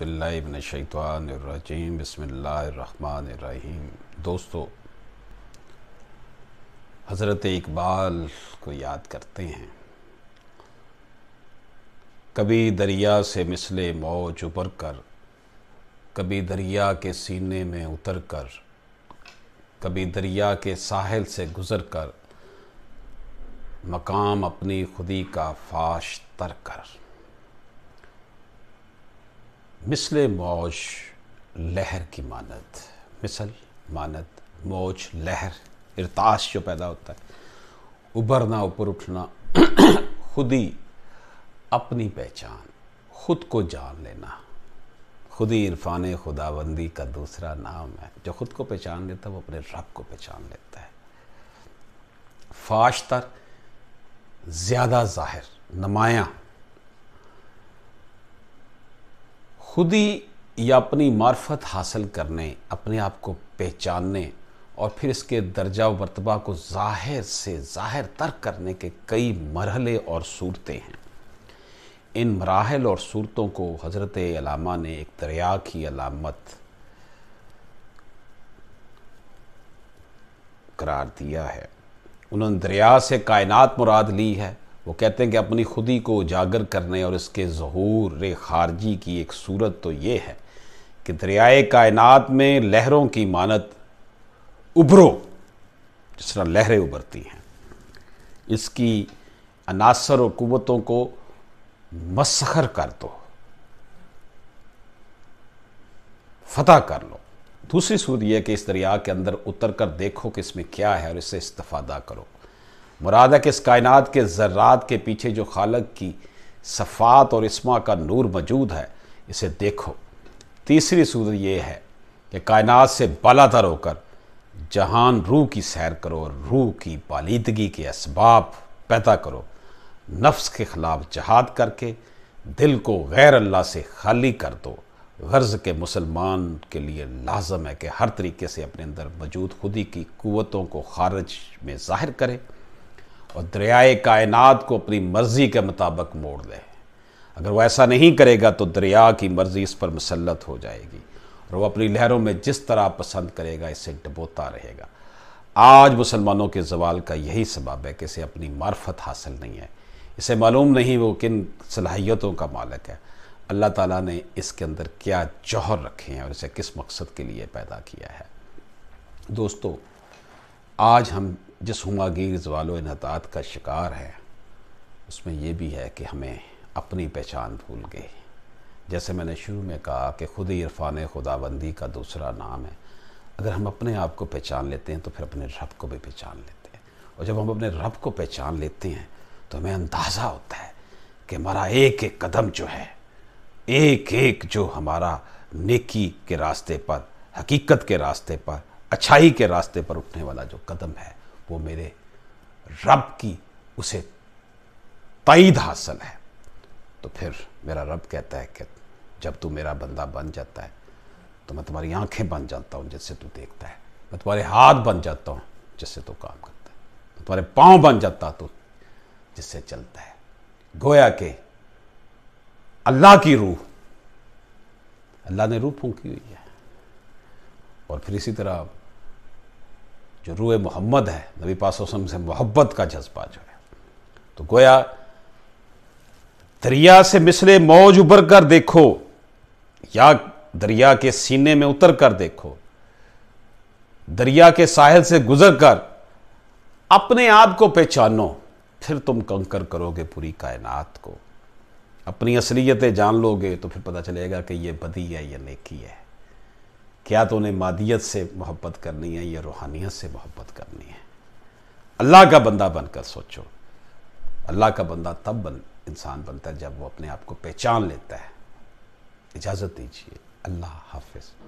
बिल्लाशैतवानरजीम बसमीम दोस्तों हज़रत इकबाल को याद करते हैं कभी दरिया से मिसले मौज उबर कर कभी दरिया के सीने में उतर कर कभी दरिया के साहिल से गुज़र कर मकाम अपनी खुदी का फाश तर कर मिसल मौज लहर की मानत मिसल मानत मौज लहर इरताश जो पैदा होता है उभरना ऊपर उठना खुद ही अपनी पहचान खुद को जान लेना खुद ही इरफान खुदाबंदी का दूसरा नाम है जो खुद को पहचान लेता है वो अपने रब को पहचान लेता है फाश तर ज़्यादा ज़ाहिर नमाया खुद ही या अपनी मार्फत हासिल करने अपने आप को पहचानने और फिर इसके दर्जा वर्तबा को ज़ाहिर से ज़ाहिर तर करने के कई मरहले और सूरतें हैं इन मराहल और सूरतों को हज़रत अलामा ने एक दरिया की अलामत करार दिया है उन्होंने दरिया से कायनात मुराद ली है वो कहते हैं कि अपनी खुदी को उजागर करने और इसके जहूर खारजी की एक सूरत तो ये है कि दरियाए कायनात में लहरों की मानत उभरो जिस तरह लहरें उभरती हैं इसकी अनासर और कुतों को मसखर कर दो फतह कर लो दूसरी सूरत यह कि इस दरिया के अंदर उतर कर देखो कि इसमें क्या है और इससे इस्तफादा करो मुराद है कि इस कायनात के ज़र्रात के पीछे जो खालक की सफ़ात और इसमा का नूर मौजूद है इसे देखो तीसरी सूरत यह है कि कायनात से बलातर होकर जहान रूह की सैर करो और रूह की बालीदगी के इसबाब पैदा करो नफ्स के ख़िलाफ़ जहाद करके दिल को गैर अल्लाह से खाली कर दो गर्ज़ के मुसलमान के लिए लाजम है कि हर तरीके से अपने अंदर मौजूद खुदी की क़वतों को खारज में ज़ाहिर करे और दरियाए कायनात को अपनी मर्ज़ी के मुताबिक मोड़ दे अगर वो ऐसा नहीं करेगा तो दरिया की मर्ज़ी इस पर मुसलत हो जाएगी और वह अपनी लहरों में जिस तरह पसंद करेगा इसे डबोता रहेगा आज मुसलमानों के जवाल का यही सबब है कि इसे अपनी मार्फत हासिल नहीं है इसे मालूम नहीं वो किन सलाहियतों का मालिक है अल्लाह ताला ने इसके अंदर क्या जौहर रखे हैं और इसे किस मकसद के लिए पैदा किया है दोस्तों आज हम जिस हमागीर वालो इनहतात का शिकार है उसमें यह भी है कि हमें अपनी पहचान भूल गई जैसे मैंने शुरू में कहा कि खुद ही इरफान खुदाबंदी का दूसरा नाम है अगर हम अपने आप को पहचान लेते हैं तो फिर अपने रब को भी पहचान लेते हैं और जब हम अपने रब को पहचान लेते हैं तो हमें अंदाज़ा होता है कि हमारा एक एक कदम जो है एक एक जो हमारा नेकी के रास्ते पर हकीकत के रास्ते पर अच्छाई के रास्ते पर उठने वाला जो कदम है वो मेरे रब की उसे तईद हासिल है तो फिर मेरा रब कहता है कि जब तू मेरा बंदा बन जाता है तो मैं तुम्हारी आंखें बन जाता हूँ जिससे तू देखता है मैं तुम्हारे हाथ बन जाता हूँ जिससे तू काम करता है मैं तुम्हारे पाँव बन जाता तो जिससे चलता है गोया के अल्लाह की रूह अल्लाह ने रूह फूकी हुई है और फिर इसी तरह जो रूए मोहम्मद है नबी पासम से मोहब्बत का जज्बा जो है तो गोया दरिया से मिसले मौज उबर कर देखो या दरिया के सीने में उतर कर देखो दरिया के साहिल से गुजर कर अपने आप को पहचानो फिर तुम कंकर करोगे पूरी कायनात को अपनी असलियतें जान लोगे तो फिर पता चलेगा कि ये बदी है या नेकी है क्या तो उन्हें मादियत से मोहब्बत करनी है या रूहानियत से मोहब्बत करनी है अल्लाह का बंदा बनकर सोचो अल्लाह का बंदा तब बन इंसान बनता है जब वो अपने आप को पहचान लेता है इजाज़त दीजिए अल्लाह हाफिज़